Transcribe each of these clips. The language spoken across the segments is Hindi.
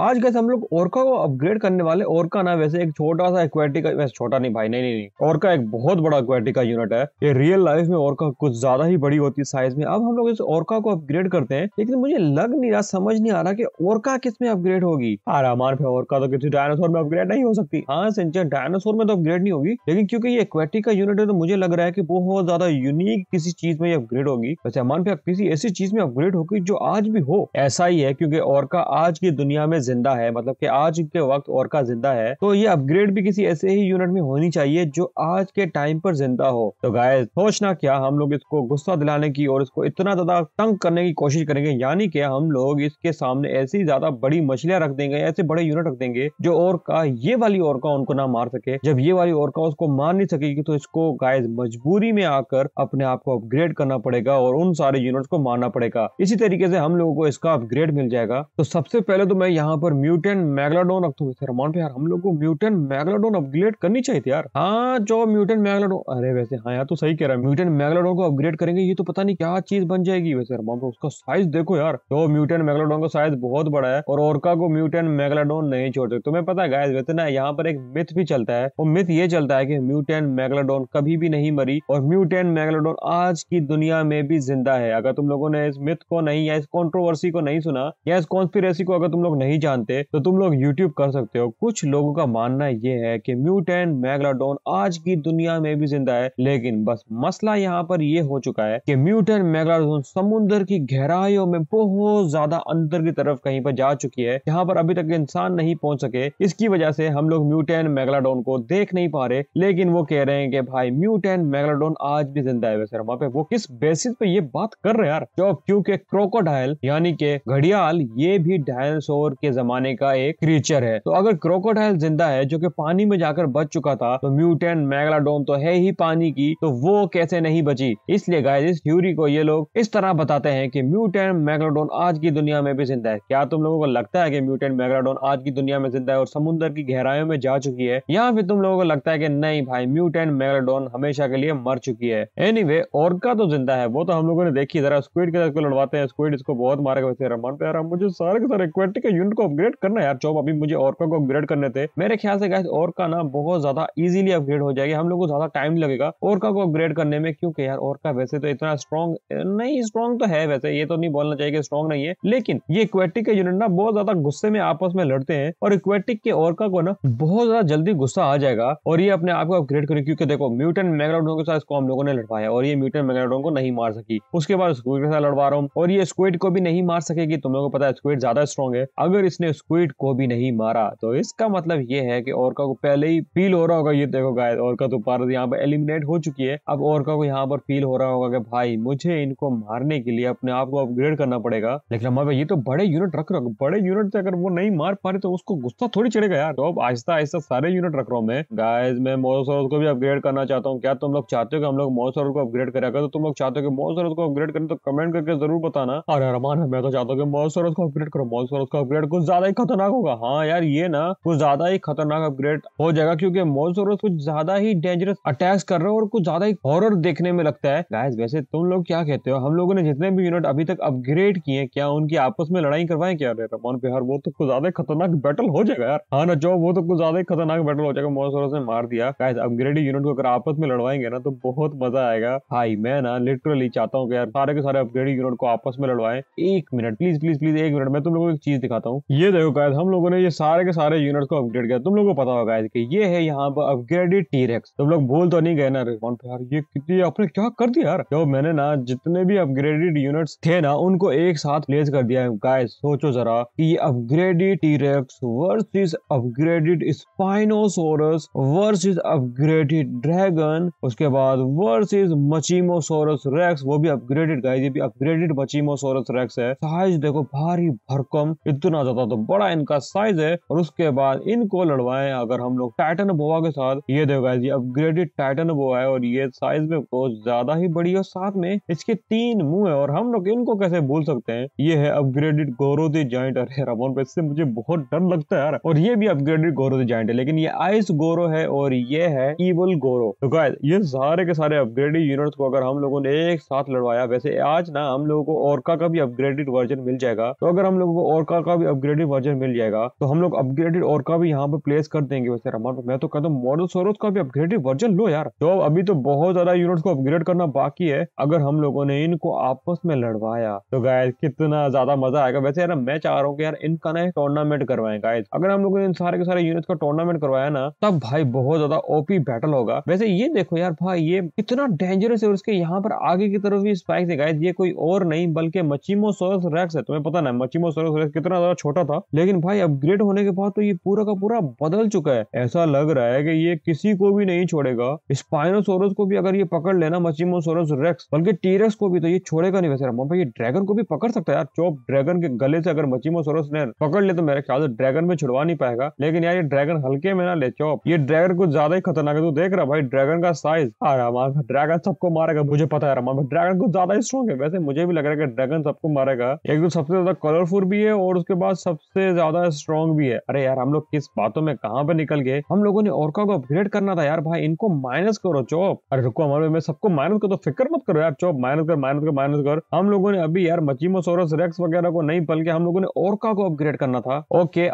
आज कैसे हम लोग ओरका को अपग्रेड करने वाले ओरका ना वैसे एक छोटा सा एक्वेटिक वैसे छोटा नहीं भाई नहीं नहीं ओरका एक बहुत बड़ा एक्वेटिक का यूनिट है ये रियल लाइफ में ओरका कुछ ज्यादा ही बड़ी होती है साइज में अब हम लोग इस ओरका को अपग्रेड करते हैं लेकिन मुझे लग नहीं रहा समझ नहीं आ रहा की ओरका किस में अपग्रेड होगी आरामान फिर ओरका तो किसी डायनासोर में अपग्रेड नहीं हो सकती हाँ सिंचर डायनासोर में तो अपग्रेड नहीं होगी लेकिन क्योंकि ये एक्वेटिक का यूनिट है तो मुझे लग रहा है की बहुत ज्यादा यूनिक किसी चीज में अपग्रेड होगी वैसे अमान किसी ऐसी चीज में अपग्रेड होगी जो आज भी हो ऐसा ही है क्योंकि ओरका आज की दुनिया में जिंदा है मतलब कि आज के वक्त का जिंदा है तो ये अपग्रेड भी किसी ऐसे ही यूनिट में होनी चाहिए जो आज के टाइम पर जिंदा हो तो गाय सोचना क्या हम लोग इसको गुस्सा दिलाने की और इसको इतना ज्यादा तंग करने की कोशिश करेंगे यानी कि हम लोग इसके सामने ऐसी ज्यादा बड़ी मछलियां रख देंगे ऐसे बड़े यूनिट रख देंगे जो और का ये वाली और का उनको ना मार सके जब ये वाली और का उसको मार नहीं सकेगी तो इसको गाय मजबूरी में आकर अपने आप को अपग्रेड करना पड़ेगा और उन सारे यूनिट को मारना पड़ेगा इसी तरीके से हम लोगों को इसका अपग्रेड मिल जाएगा तो सबसे पहले तो मैं यहाँ यहाँ पर म्यूटेंट मैगलाडोन रख दो यार मान यार हम लोग को म्यूटेंट मैगलाडोन अपग्रेड करनी चाहिए थी यार हाँ जो म्यूटेंट मैगलाडोन अरे वैसे हाँ यार तो सही कह रहा है म्यूटेंट मैगलाडोन को अपग्रेड करेंगे ये तो पता नहीं क्या चीज बन जाएगी वैसे यार मान उसका साइज देखो यार जो म्यूटेंट मैगलाडोन का साइज बहुत बड़ा है और ओरका को म्यूटेंट मैगलाडोन नहीं छोड़ सकते तुम्हें पता है गाइस वैसे ना यहाँ पर एक मिथ भी चलता है वो मिथ ये चलता है की म्यूटेंट मैगलाडोन कभी भी नहीं मरी और म्यूटेंट मैगलाडोन आज की दुनिया में भी जिंदा है अगर तुम लोगों ने इस मिथ को नहीं या इस कॉन्ट्रोवर्सी को नहीं सुना या इस कॉन्स्पिरेसी को अगर तुम लोग नहीं जानते तो तुम लोग यूट्यूब कर सकते हो कुछ लोगों का मानना यह है कि म्यूटेंट मैगलाडोन आज की दुनिया में भी जिंदा है लेकिन बस मसला यहाँ पर यह हो चुका है कि म्यूटेंट मैगलाडोन समुद्र की गहराइयों में बहुत ज्यादा अंदर की तरफ कहीं पर जा चुकी है यहाँ पर अभी तक इंसान नहीं पहुंच सके इसकी वजह से हम लोग म्यूटेंट मैगलाडोन को देख नहीं पा रहे लेकिन वो कह रहे हैं कि भाई म्यूटेंट मैगलाडोन आज भी जिंदा है वैसे वहाँ पे वो किस बेसिस पे ये बात कर रहे हैं यार क्योंकि क्रोकोडाइल यानी के घड़ियाल ये भी डायनासोर के जमाने का एक क्रिएचर है तो अगर क्रोकोडाइल जिंदा है जो कि पानी में जाकर बच चुका था तो म्यूटेंट मैगलाडोम तो है ही पानी की तो वो कैसे नहीं बची इसलिए गाय इस थ्यूरी को ये लोग इस तरह बताते हैं कि म्यूटेंट मैगलाडोन आज की दुनिया में भी जिंदा है क्या तुम लोगों को लगता है कि म्यूटेंट मैगलाडोन आज की दुनिया में जिंदा है और समुद्र की गहराइयों में जा चुकी है या फिर तुम लोगों को लगता है कि नहीं भाई म्यूटेंट मैगलाडोन हमेशा के लिए मर चुकी है एनी anyway, का तो जिंदा है वो तो हम लोगों ने देखी जरा स्क्विड के साथ लड़वाते हैं स्क्विड इसको बहुत मारे वैसे रमान प्यारा मुझे सारे के सारे इक्वेटिक यूनिट को अपग्रेड करना यार जॉब अभी मुझे और को अपग्रेड करने थे मेरे ख्याल से गैस और का ना बहुत ज्यादा इजीली अपग्रेड हो जाएगी हम लोग को ज्यादा टाइम लगेगा और का को अपग्रेड करने में क्योंकि यार और का वैसे तो इतना स्ट्रॉन्ग नहीं स्ट्रॉन्ग तो है वैसे ये तो नहीं बोलना चाहिए कि स्ट्रॉन्ग नहीं है लेकिन ये इक्वेटिक के यूनिट ना बहुत ज्यादा गुस्से में आपस में लड़ते हैं और इक्वेटिक के और को ना बहुत ज्यादा जल्दी गुस्सा आ जाएगा और ये अपने आप को अपग्रेड करेंगे क्योंकि देखो म्यूटेंट मेगाडोन के साथ इसको हम लोगों ने लड़वाया और ये म्यूटेंट मेगाडोन को नहीं मार सकी उसके बाद स्क्विड के साथ लड़वा रहा हूँ और ये स्क्विड को भी नहीं मार सकेगी तुम लोगों को पता है स्क्विड ज्यादा स्ट्रॉन्ग है अगर इसने स्क्विड को भी नहीं मारा तो इसका मतलब ये है कि ओरका को पहले ही फील हो रहा होगा ये देखो गाय ओरका तो पारस यहाँ पर एलिमिनेट हो चुकी है अब ओरका को यहाँ पर फील हो रहा होगा कि भाई मुझे इनको मारने के लिए अपने आप को अपग्रेड करना पड़ेगा लेकिन हमारे ये तो बड़े यूनिट रख रहा बड़े यूनिट अगर वो नहीं मार पा रहे तो उसको गुस्सा थोड़ी चढ़ेगा यार तो अब आहिस्ता आहिस्ता सारे यूनिट रख रहा हूँ मैं गाय मैं मोसोरस को भी अपग्रेड करना चाहता हूँ क्या तुम लोग चाहते हो कि हम लोग मोसोरस को अपग्रेड करेगा तो तुम लोग चाहते हो कि मोसोरस को अपग्रेड करें तो कमेंट करके जरूर बताना अरे रमान मैं तो चाहता हूँ कि मोसोरस को अपग्रेड करो मोसोरस को अपग्रेड कुछ ज्यादा ही खतरनाक होगा हाँ यार ये ना कुछ ज्यादा ही खतरनाक अपग्रेड हो जाएगा क्योंकि मोजोरस कुछ ज्यादा ही डेंजरस अटैक्स कर रहे हो और कुछ ज्यादा ही हॉरर देखने में लगता है गाइस वैसे तुम लोग क्या कहते हो हम लोगों ने जितने भी यूनिट अभी तक अपग्रेड किए क्या उनकी आपस में लड़ाई करवाए क्या रे रमान बिहार वो तो कुछ ज्यादा खतरनाक बैटल हो जाएगा यार हाँ ना जो वो तो कुछ ज्यादा खतरनाक बैटल हो जाएगा मोजोरस ने मार दिया गाइस अपग्रेड यूनिट को अगर आपस में लड़वाएंगे ना तो बहुत मजा आएगा भाई मैं ना लिटरली चाहता हूँ यार सारे के सारे अपग्रेड यूनिट को आपस में लड़वाएं एक मिनट प्लीज प्लीज प्लीज एक मिनट मैं तुम लोगों को एक चीज दिखाता हूँ ये देखो गायद हम लोगों ने ये सारे के सारे यूनिट को अपग्रेड किया तुम लोगों को पता होगा कि ये है यहाँ पर अपग्रेडेड टी रेक्स तुम लोग भूल तो नहीं गए ना रिकॉन पे यार ये कितनी आपने क्या कर दिया यार जो मैंने ना जितने भी अपग्रेडेड यूनिट्स थे ना उनको एक साथ प्लेस कर दिया है गाइस सोचो जरा कि ये upgraded T rex versus upgraded spinosaurus versus upgraded dragon उसके बाद वर्सेस मचीमोसोरस रेक्स वो भी अपग्रेडेड गाइस ये भी अपग्रेडेड मचीमोसोरस रेक्स है साइज देखो भारी भरकम इतना ज्यादा था तो बड़ा इनका साइज है और उसके बाद इनको लड़वाएं अगर हम लोग टाइटन बोवा के साथ ये देखो जी अपग्रेडेड टाइटन बोवा है और ये साइज में बहुत ज्यादा ही बड़ी है साथ में इसके तीन मुंह है और हम लोग इनको कैसे भूल सकते हैं ये है अपग्रेडेड गोरो दी जॉइंट अरे रमोन पे इससे मुझे बहुत डर लगता है यार और ये भी अपग्रेडेड गोरो दी जॉइंट है लेकिन ये आइस गोरो है और ये है ईवल गोरो तो गाय ये सारे के सारे अपग्रेडेड यूनिट्स को अगर हम लोगों ने एक साथ लड़वाया वैसे आज ना हम लोगों को ओरका का भी अपग्रेडेड वर्जन मिल जाएगा तो अगर हम लोगों को ओरका का भी अपग्रेड अपग्रेडेड वर्जन मिल जाएगा तो हम लोग अपग्रेडेड और का भी यहाँ पे प्लेस कर देंगे वैसे रहमान मैं तो कहता हूँ मॉडल सोरोस का भी अपग्रेडेड वर्जन लो यार तो अभी तो बहुत ज्यादा यूनिट को अपग्रेड करना बाकी है अगर हम लोगों ने इनको आपस में लड़वाया तो गाय कितना ज्यादा मजा आएगा वैसे यार मैं चाह रहा हूँ यार इनका ना टूर्नामेंट करवाए गाय अगर हम लोगों ने इन सारे के सारे यूनिट का टूर्नामेंट करवाया ना तब भाई बहुत ज्यादा ओपी बैटल होगा वैसे ये देखो यार भाई ये कितना डेंजरस है उसके यहाँ पर आगे की तरफ भी स्पाइक है गाय ये कोई और नहीं बल्कि मचीमो सोरस रेक्स है तुम्हें पता ना मचीमो सोरस रेक्स कितना ज्यादा छोटा छोटा था लेकिन भाई अपग्रेड होने के बाद तो ये पूरा का पूरा बदल चुका है ऐसा लग रहा है कि ये किसी को भी नहीं छोड़ेगा स्पाइनोसोरस को भी अगर ये पकड़ लेना मचीमोसोरस रेक्स बल्कि टीरेक्स को भी तो ये छोड़ेगा नहीं वैसे भाई ये ड्रैगन को भी पकड़ सकता है यार चौप ड्रैगन के गले से अगर मचीमोसोरस ने पकड़ ले तो मेरे ख्याल से ड्रैगन में छुड़वा नहीं पाएगा लेकिन यार ये ड्रैगन हल्के में ना ले चौप ये ड्रैगन कुछ ज्यादा ही खतरनाक है तू देख रहा भाई ड्रैगन का साइज रमान ड्रैगन सबको मारेगा मुझे पता है रमान ड्रैगन कुछ ज्यादा ही स्ट्रॉन्ग है वैसे मुझे भी लग रहा है कि ड्रैगन सबको मारेगा एक तो सबसे ज्यादा कलरफुल भी है और उसके बाद सबसे ज्यादा स्ट्रॉन्ग भी है अरे यार हम लोग किस बातों में कहाँ पे निकल गए हम लोगों ने औरका को अपग्रेड करना था यार भाई इनको माइनस करो चौप अरे रुको हमारे में सबको माइनस करो तो फिक्र मत करो यार चौप माइनस कर माइनस कर माइनस कर हम लोगों ने अभी यार मचीमोसोरस रेक्स वगैरह को नहीं बल्कि हम लोगों ने औरका को अपग्रेड करना था ओके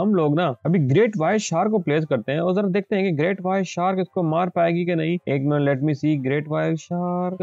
हम लोग ना अभी ग्रेट वाइट शार को प्लेस करते हैं और जरा देखते हैं कि ग्रेट वाइट शार्क इसको मार पाएगी कि नहीं एक minute let me see great white shark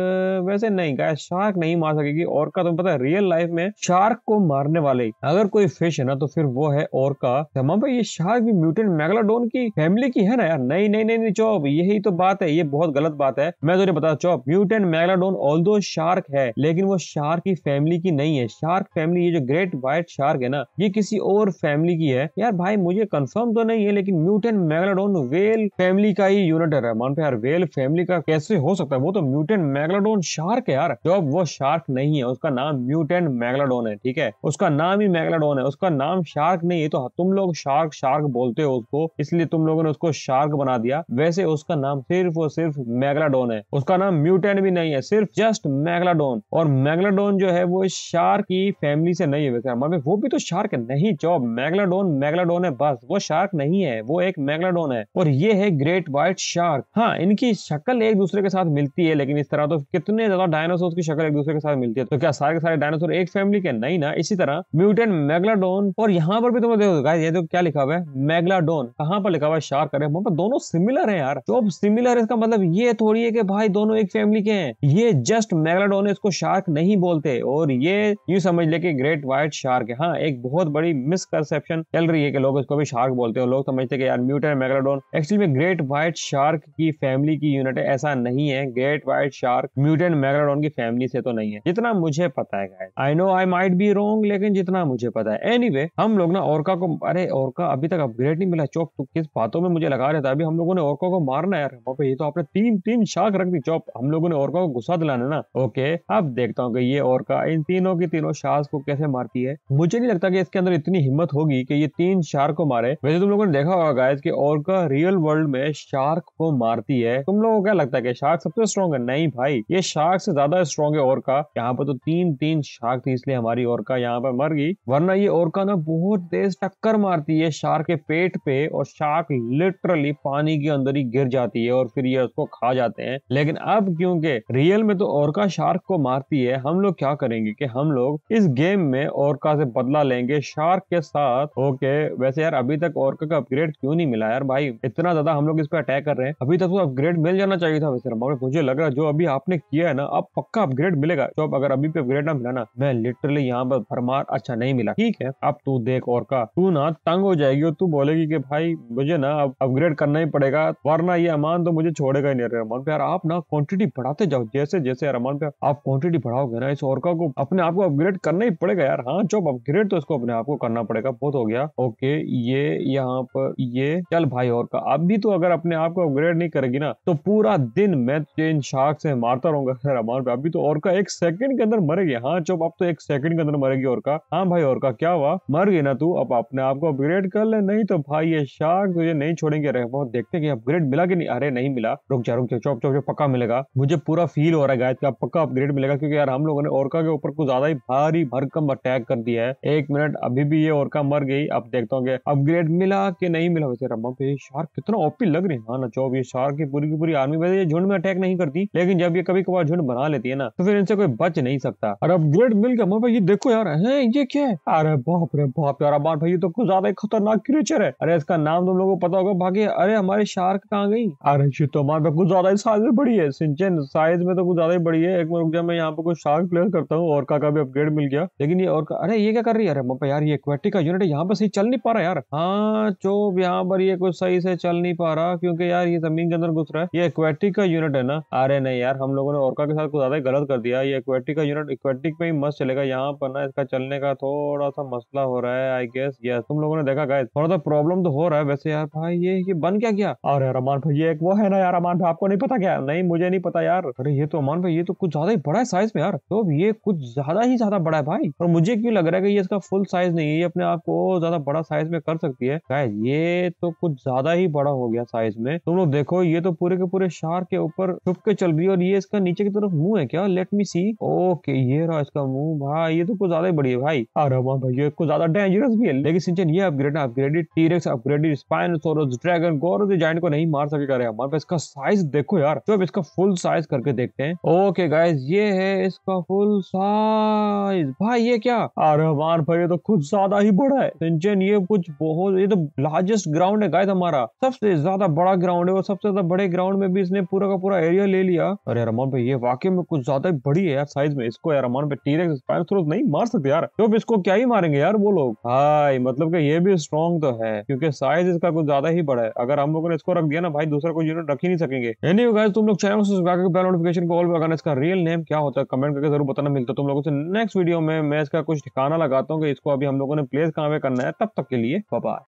वैसे नहीं गाय शार्क नहीं मार सकेगी और का तो पता है रियल लाइफ में शार्क को मारने वाले अगर कोई कोई फिश है ना तो फिर वो है और का तमाम भाई ये शार्क भी म्यूटेंट मेगालोडोन की फैमिली की है ना यार नहीं नहीं नहीं नहीं चौब यही तो बात है ये बहुत गलत बात है मैं तुझे बता चौब mutant megalodon although shark है लेकिन वो शार्क की फैमिली की नहीं है शार्क फैमिली ये जो ग्रेट व्हाइट शार्क है ना ये किसी और फैमिली की है यार भाई मुझे कंफर्म तो नहीं है लेकिन म्यूटेंट मेगालोडोन वेल फैमिली का ही यूनिट है रहमान पे यार वेल फैमिली का कैसे हो सकता है वो तो म्यूटेंट मैगलाडोन शार्क है यार जॉब वो शार्क नहीं है उसका नाम म्यूटेंट मैगलाडोन है ठीक है उसका नाम ही मैगलाडोन मेगाडोन है उसका नाम शार्क नहीं है तो हाँ, तुम लोग शार्क शार्क बोलते हो उसको इसलिए तुम लोगों ने उसको शार्क बना दिया वैसे उसका नाम सिर्फ और सिर्फ मैगलाडोन है उसका नाम म्यूटेंट भी नहीं है सिर्फ जस्ट मैगलाडोन और मैगलाडोन जो है वो शार्क की फैमिली से नहीं है वैसे वो भी तो शार्क नहीं चौब मैगलाडोन मैगलाडोन है बस वो शार्क नहीं है वो एक मैगलाडोन है और ये है ग्रेट व्हाइट शार्क हाँ इनकी शक्ल एक दूसरे के साथ मिलती है लेकिन इस तरह तो कितने ज्यादा डायनासोर की शक्ल एक दूसरे के साथ मिलती है तो क्या सारे के सारे डायनासोर एक फैमिली के नहीं ना इसी तरह म्यूटेंट मैगलाडोन और यहाँ पर भी तुम्हें देखो ये देखो क्या लिखा हुआ है मैगलाडोन कहाँ पर लिखा हुआ है शार्क अरे पर दोनों सिमिलर है यार जो तो सिमिलर इसका मतलब ये थोड़ी है कि भाई दोनों एक फैमिली के हैं ये जस्ट मैगलाडोन इसको शार्क नहीं बोलते और ये यूँ समझ ले कि ग्रेट व्हाइट शार्क है हाँ एक बहुत बड़ी मिसकनसेप्शन चल रही है कि लोग इसको भी शार्क बोलते हैं लोग समझते हैं कि यार म्यूटर मैगलाडोन एक्चुअली में ग्रेट व्हाइट शार्क की फैमिली की यूनिट है ऐसा नहीं है great white shark mutant megalodon की फैमिली से तो नहीं है जितना मुझे पता है I know I might be wrong लेकिन जितना मुझे पता पता है एनी anyway, हम लोग ना ओरका को अरे ओरका अभी तक अपग्रेड नहीं मिला चौक तो किस बातों में मुझे लगा रहता है अभी हम लोगों ने ओरका को मारना यार पे ये तो आपने तीन तीन शाख रख दी चौप हम लोगों ने ओरका को गुस्सा दिलाना ना ओके अब देखता हूँ ये ओरका इन तीनों की तीनों शाख को कैसे मारती है मुझे नहीं लगता की इसके अंदर इतनी हिम्मत होगी की ये तीन शार्क को मारे वैसे तुम लोगों ने देखा होगा गायज की ओरका रियल वर्ल्ड में शार्क को मारती है तुम लोगों को क्या लगता है शार्क सबसे स्ट्रॉन्ग है नहीं भाई ये शार्क से ज्यादा स्ट्रॉन्ग है ओरका यहाँ पर तो तीन तीन शार्क थी इसलिए हमारी ओरका यहाँ पर मर गई वरना ना ये ओरका ना बहुत तेज टक्कर मारती है शार्क के पेट पे और शार्क लिटरली पानी के अंदर ही गिर जाती है और फिर ये उसको खा जाते हैं लेकिन अब क्योंकि रियल में तो ओरका शार्क को मारती है हम लोग क्या करेंगे कि हम लोग इस गेम में ओरका से बदला लेंगे शार्क के साथ ओके वैसे यार अभी तक ओरका का अपग्रेड क्यों नहीं मिला यार भाई इतना ज्यादा हम लोग इस पर अटैक कर रहे हैं अभी तक तो अपग्रेड मिल जाना चाहिए था वैसे मुझे लग रहा है जो अभी आपने किया है ना अब पक्का अपग्रेड मिलेगा जो अगर अभी पे अपग्रेड ना मिला ना मैं लिटरली यहाँ पर भरमार अच्छा नहीं मिला ठीक है अब तू देख और का तू ना तंग हो जाएगी और तू बोलेगी कि भाई मुझे ना अब अपग्रेड करना ही पड़ेगा वरना ये अमान तो मुझे छोड़ेगा ही नहीं रहमान प्यार आप ना क्वांटिटी बढ़ाते जाओ जैसे जैसे अरमान प्यार आप क्वांटिटी बढ़ाओगे ना इस और को अपने आप को अपग्रेड करना ही पड़ेगा यार हाँ चौप अपग्रेड तो इसको अपने आप को करना पड़ेगा बहुत हो गया ओके ये यहाँ पर ये चल भाई और का अब भी तो अगर अपने आप को अपग्रेड नहीं करेगी ना तो पूरा दिन मैं तुझे इन शाख से मारता रहूंगा अरमान पे अभी तो और का एक सेकंड के अंदर मरेगी हाँ चौप अब तो एक सेकंड के अंदर मरेगी और का हाँ भाई और का हुआ क्या हुआ मर गई ना तू अब अपने आप को अपग्रेड कर ले नहीं तो भाई ये शार्क तुझे नहीं छोड़ेंगे अरे बहुत देखते हैं कि अपग्रेड मिला कि नहीं अरे नहीं मिला रुक जा रुक जा चौक चौक पक्का मिलेगा मुझे पूरा फील हो रहा है गायद का पक्का अपग्रेड मिलेगा क्योंकि यार हम लोगों ने ओरका के ऊपर कुछ ज्यादा ही भारी भरकम अटैक कर दिया है एक मिनट अभी भी ये ओरका मर गई अब देखता हूँ अपग्रेड मिला कि नहीं मिला वैसे रमा पे शार्क कितना ओपी लग रही है हाँ ना चौब ये शार्क की पूरी की पूरी आर्मी वैसे ये झुंड में अटैक नहीं करती लेकिन जब ये कभी कभार झुंड बना लेती है ना तो फिर इनसे कोई बच नहीं सकता और अपग्रेड मिल गया ये देखो यार है ये क्या है अरे बाप रे बाप यार बाप भाई ये तो कुछ ज्यादा ही खतरनाक क्रिएचर है अरे इसका नाम तुम लोगों को पता होगा बाकी अरे हमारे शार्क कहाँ गई अरे ये तो हमारे कुछ ज्यादा ही साइज में बड़ी है सिंचन साइज में तो कुछ ज्यादा ही बड़ी है एक बार रुक जा मैं यहाँ पे कुछ शार्क प्लेयर करता हूँ और का भी अपग्रेड मिल गया लेकिन ये और अरे ये क्या कर रही है अरे पापा यार ये क्वेटी का यूनिट यहाँ पे सही चल नहीं पा रहा यार हाँ चो यहाँ पर ये कुछ सही से चल नहीं पा रहा क्योंकि यार ये जमीन के अंदर घुस रहा है ये एक्वेटिक का यूनिट है ना अरे नहीं यार हम लोगों ने औरका के साथ कुछ ज्यादा गलत कर दिया ये इक्वेटिक का यूनिट इक्वेटिक में ही मस्त चलेगा यहाँ पर ना इसका चलने का थोड़ा थोड़ा सा मसला हो रहा है आई गेस यस तुम लोगों ने देखा गाइस थोड़ा सा प्रॉब्लम तो हो रहा है वैसे यार भाई हाँ, ये ये बन क्या क्या अरे अमान भाई ये एक वो है ना यार अमान भाई आपको नहीं पता क्या नहीं मुझे नहीं पता यार अरे ये तो अमान भाई ये तो कुछ ज्यादा ही बड़ा है साइज में यार तो ये कुछ ज्यादा ही ज्यादा बड़ा है भाई और मुझे क्यों लग रहा है कि ये इसका फुल साइज नहीं है ये अपने आप को ज्यादा बड़ा साइज में कर सकती है गाइस ये तो कुछ ज्यादा ही बड़ा हो गया साइज में तुम लोग देखो ये तो पूरे के पूरे शार के ऊपर छुप के चल रही है और ये इसका नीचे की तरफ मुंह है क्या लेट मी सी ओके ये रहा इसका मुंह भाई ये तो कुछ ज्यादा ही बड़ी है भाई अरे भाई भैया कुछ ज्यादा डेंजरस भी है लेकिन सिंचन ये अपग्रेड ना upgraded T rex upgraded spinosaurus dragon गोरस जाइंट को नहीं मार सकेगा रे हमारे इसका साइज देखो यार तो अब इसका फुल साइज करके देखते हैं ओके गाइस ये है इसका फुल साइज भाई ये क्या अरे हमारे भैया तो खुद ज्यादा ही बड़ा है सिंचन ये कुछ बहुत ये तो लार्जेस्ट ग्राउंड है गाइस हमारा सबसे ज्यादा बड़ा ग्राउंड है और सबसे ज्यादा बड़े ग्राउंड में भी इसने पूरा का पूरा एरिया ले लिया अरे यार अमन भाई ये वाकई में कुछ ज्यादा ही बड़ी है यार साइज में इसको यार अमन पे टीरेक्स स्पाइनोसोरस नहीं मार सकते यार तो इसको क्या ही मारेंगे यार वो लोग भाई मतलब कि ये भी स्ट्रॉन्ग तो है क्योंकि साइज इसका कुछ ज्यादा ही बड़ा है अगर हम लोगों ने इसको रख दिया ना भाई दूसरा कोई यूनिट रख ही नहीं सकेंगे एनी गाइस तुम लोग चैनल को सब्सक्राइब करके बेल नोटिफिकेशन को ऑल पर लगाना इसका रियल नेम क्या होता है कमेंट करके जरूर बताना मिलता है तुम लोगों से नेक्स्ट वीडियो में मैं इसका कुछ ठिकाना लगाता हूँ कि इसको अभी हम लोगों ने प्लेस कहाँ पे करना है तब तक के लिए बाय